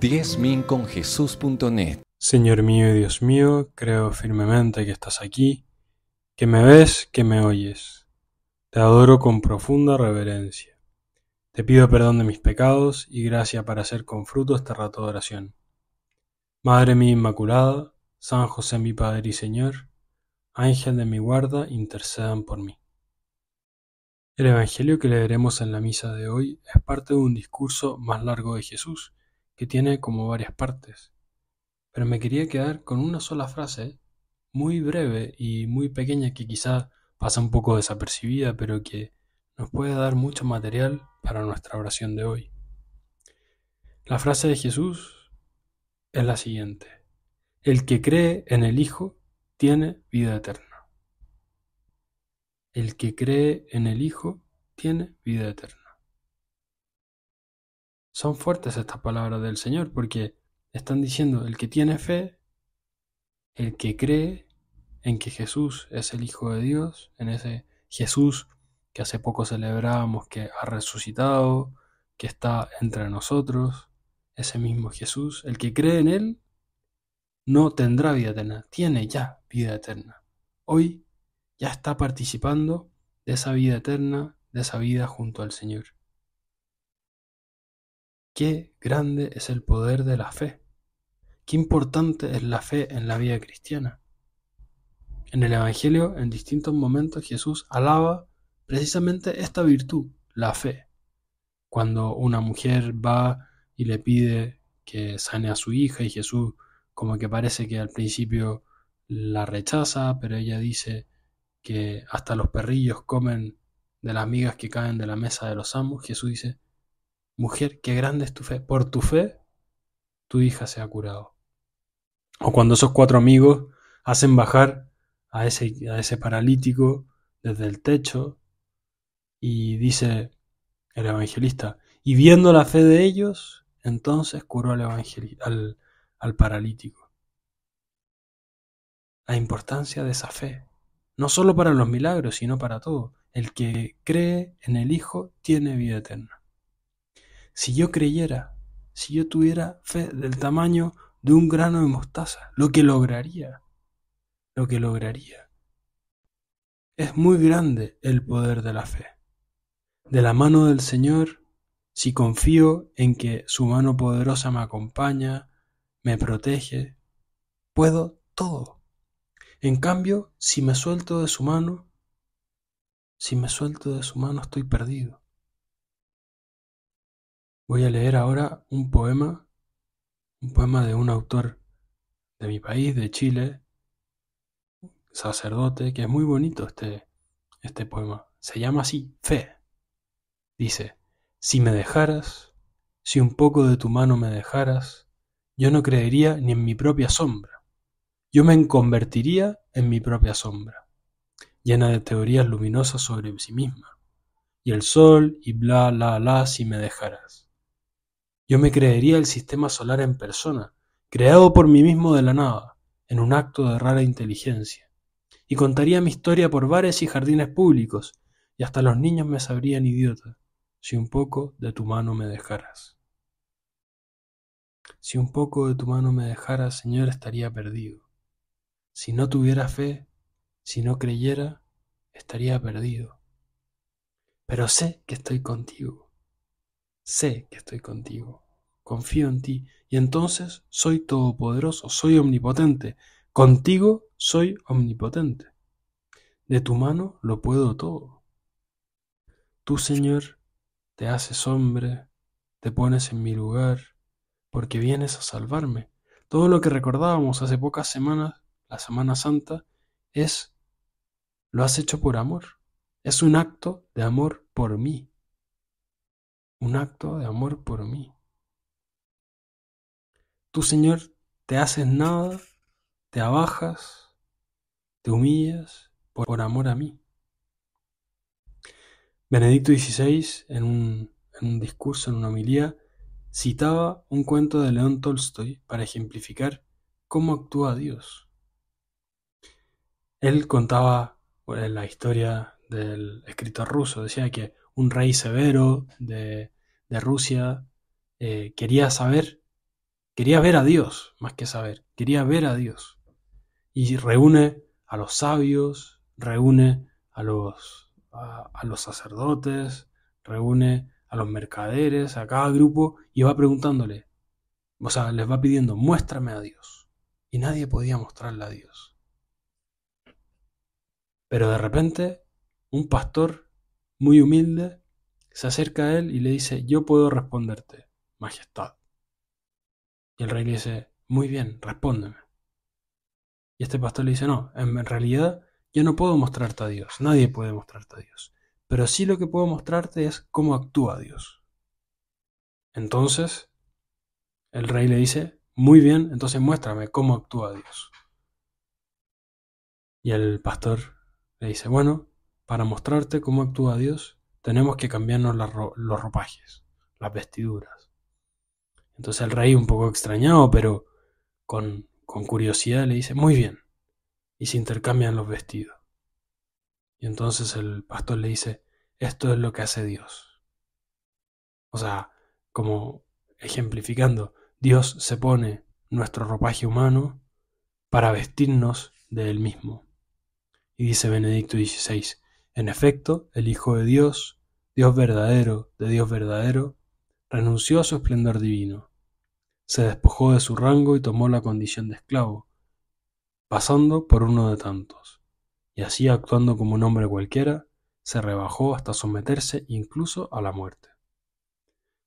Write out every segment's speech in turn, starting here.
10000 Señor mío y Dios mío, creo firmemente que estás aquí, que me ves, que me oyes. Te adoro con profunda reverencia. Te pido perdón de mis pecados y gracia para hacer con fruto este rato de oración. Madre mía Inmaculada, San José mi Padre y Señor, Ángel de mi guarda, intercedan por mí. El Evangelio que leeremos en la misa de hoy es parte de un discurso más largo de Jesús, que tiene como varias partes, pero me quería quedar con una sola frase, muy breve y muy pequeña, que quizá pasa un poco desapercibida, pero que nos puede dar mucho material para nuestra oración de hoy. La frase de Jesús es la siguiente. El que cree en el Hijo tiene vida eterna. El que cree en el Hijo tiene vida eterna son fuertes estas palabras del Señor porque están diciendo el que tiene fe, el que cree en que Jesús es el Hijo de Dios, en ese Jesús que hace poco celebrábamos que ha resucitado, que está entre nosotros, ese mismo Jesús, el que cree en Él, no tendrá vida eterna, tiene ya vida eterna. Hoy ya está participando de esa vida eterna, de esa vida junto al Señor. Qué grande es el poder de la fe. Qué importante es la fe en la vida cristiana. En el Evangelio, en distintos momentos, Jesús alaba precisamente esta virtud, la fe. Cuando una mujer va y le pide que sane a su hija y Jesús como que parece que al principio la rechaza, pero ella dice que hasta los perrillos comen de las migas que caen de la mesa de los amos, Jesús dice, mujer, qué grande es tu fe, por tu fe tu hija se ha curado. O cuando esos cuatro amigos hacen bajar a ese, a ese paralítico desde el techo y dice el evangelista, y viendo la fe de ellos, entonces curó al, al, al paralítico. La importancia de esa fe, no solo para los milagros, sino para todo. El que cree en el Hijo tiene vida eterna. Si yo creyera, si yo tuviera fe del tamaño de un grano de mostaza, lo que lograría, lo que lograría. Es muy grande el poder de la fe. De la mano del Señor, si confío en que su mano poderosa me acompaña, me protege, puedo todo. En cambio, si me suelto de su mano, si me suelto de su mano estoy perdido. Voy a leer ahora un poema, un poema de un autor de mi país, de Chile, sacerdote, que es muy bonito este, este poema. Se llama así, Fe. Dice, si me dejaras, si un poco de tu mano me dejaras, yo no creería ni en mi propia sombra. Yo me convertiría en mi propia sombra, llena de teorías luminosas sobre sí misma. Y el sol y bla, bla, la, si me dejaras. Yo me creería el sistema solar en persona, creado por mí mismo de la nada, en un acto de rara inteligencia. Y contaría mi historia por bares y jardines públicos, y hasta los niños me sabrían idiota, si un poco de tu mano me dejaras. Si un poco de tu mano me dejaras, Señor, estaría perdido. Si no tuviera fe, si no creyera, estaría perdido. Pero sé que estoy contigo sé que estoy contigo, confío en ti, y entonces soy todopoderoso, soy omnipotente, contigo soy omnipotente. De tu mano lo puedo todo. Tú, Señor, te haces hombre, te pones en mi lugar, porque vienes a salvarme. Todo lo que recordábamos hace pocas semanas, la Semana Santa, es, lo has hecho por amor. Es un acto de amor por mí un acto de amor por mí. Tú, Señor, te haces nada, te abajas, te humillas por, amor a mí. Benedicto XVI, en un, en un discurso, en una homilía, citaba un cuento de León Tolstoy para ejemplificar cómo actúa Dios. Él contaba la historia del escritor ruso, decía que un rey severo de, de Rusia, eh, quería saber, quería ver a Dios más que saber, quería ver a Dios. Y reúne a los sabios, reúne a los, a, a los sacerdotes, reúne a los mercaderes, a cada grupo, y va preguntándole, o sea, les va pidiendo, muéstrame a Dios. Y nadie podía mostrarle a Dios. Pero de repente, un pastor muy humilde, se acerca a él y le dice, yo puedo responderte, Majestad. Y el rey le dice, muy bien, respóndeme. Y este pastor le dice, no, en realidad yo no puedo mostrarte a Dios, nadie puede mostrarte a Dios, pero sí lo que puedo mostrarte es cómo actúa Dios. Entonces, el rey le dice, muy bien, entonces muéstrame cómo actúa Dios. Y el pastor le dice, bueno, para mostrarte cómo actúa Dios, tenemos que cambiarnos los ropajes, las vestiduras. Entonces el rey, un poco extrañado, pero con, con curiosidad, le dice, muy bien. Y se intercambian los vestidos. Y entonces el pastor le dice, esto es lo que hace Dios. O sea, como ejemplificando, Dios se pone nuestro ropaje humano para vestirnos de Él mismo. Y dice Benedicto XVI, en efecto, el Hijo de Dios, Dios verdadero, de Dios verdadero, renunció a su esplendor divino. Se despojó de su rango y tomó la condición de esclavo, pasando por uno de tantos. Y así, actuando como un hombre cualquiera, se rebajó hasta someterse incluso a la muerte.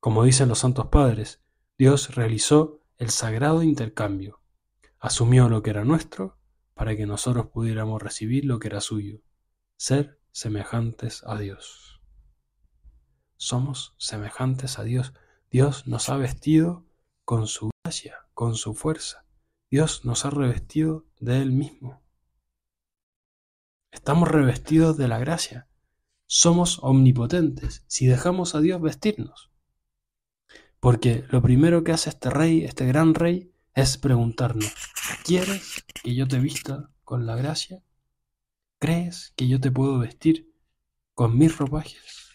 Como dicen los santos padres, Dios realizó el sagrado intercambio. Asumió lo que era nuestro para que nosotros pudiéramos recibir lo que era suyo, ser semejantes a Dios. Somos semejantes a Dios. Dios nos ha vestido con su gracia, con su fuerza. Dios nos ha revestido de Él mismo. Estamos revestidos de la gracia. Somos omnipotentes si dejamos a Dios vestirnos. Porque lo primero que hace este rey, este gran rey, es preguntarnos, ¿quieres que yo te vista con la gracia? ¿Crees que yo te puedo vestir con mis ropajes?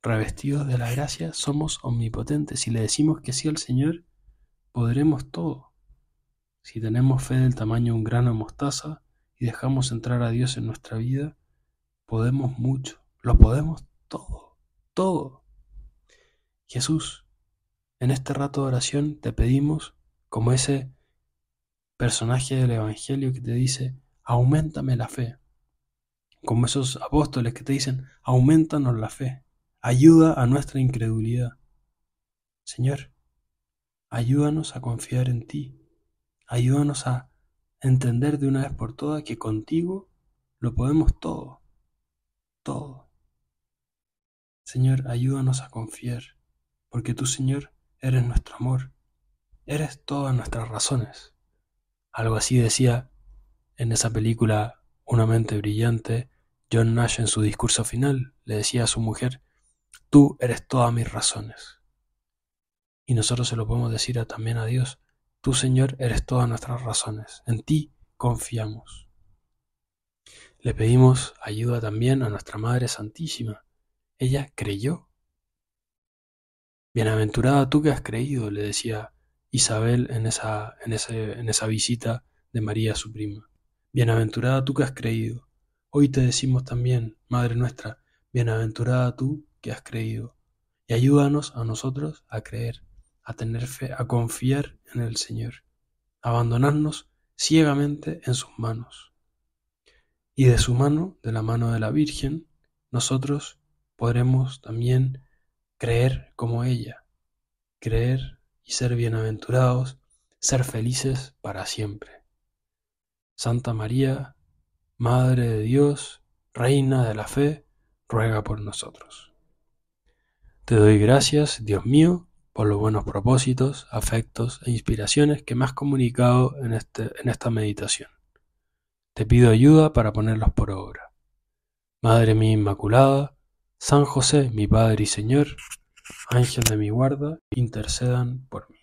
Revestidos de la gracia, somos omnipotentes. Si le decimos que sí al Señor, podremos todo. Si tenemos fe del tamaño de un grano de mostaza y dejamos entrar a Dios en nuestra vida, podemos mucho, lo podemos todo, todo. Jesús, en este rato de oración te pedimos como ese personaje del Evangelio que te dice, aumentame la fe. Como esos apóstoles que te dicen, aumentanos la fe, ayuda a nuestra incredulidad. Señor, ayúdanos a confiar en ti, ayúdanos a entender de una vez por todas que contigo lo podemos todo, todo. Señor, ayúdanos a confiar, porque tú, Señor, eres nuestro amor, eres todas nuestras razones. Algo así decía en esa película Una mente brillante, John Nash en su discurso final le decía a su mujer, tú eres todas mis razones. Y nosotros se lo podemos decir también a Dios, tú Señor eres todas nuestras razones, en ti confiamos. Le pedimos ayuda también a nuestra Madre Santísima. Ella creyó. Bienaventurada tú que has creído, le decía Isabel en esa, en, esa visita de María su prima. Bienaventurada tú que has creído. Hoy te decimos también, Madre nuestra, bienaventurada tú que has creído. Y ayúdanos a nosotros a creer, a tener fe, a confiar en el Señor, abandonarnos ciegamente en sus manos. Y de su mano, de la mano de la Virgen, nosotros podremos también creer como ella, creer y ser bienaventurados, ser felices para siempre. Santa María, Madre de Dios, Reina de la Fe, ruega por nosotros. Te doy gracias, Dios mío, por los buenos propósitos, afectos e inspiraciones que me has comunicado en, este, en esta meditación. Te pido ayuda para ponerlos por obra. Madre mía Inmaculada, San José, mi Padre y Señor, Ángel de mi guarda, intercedan por mí.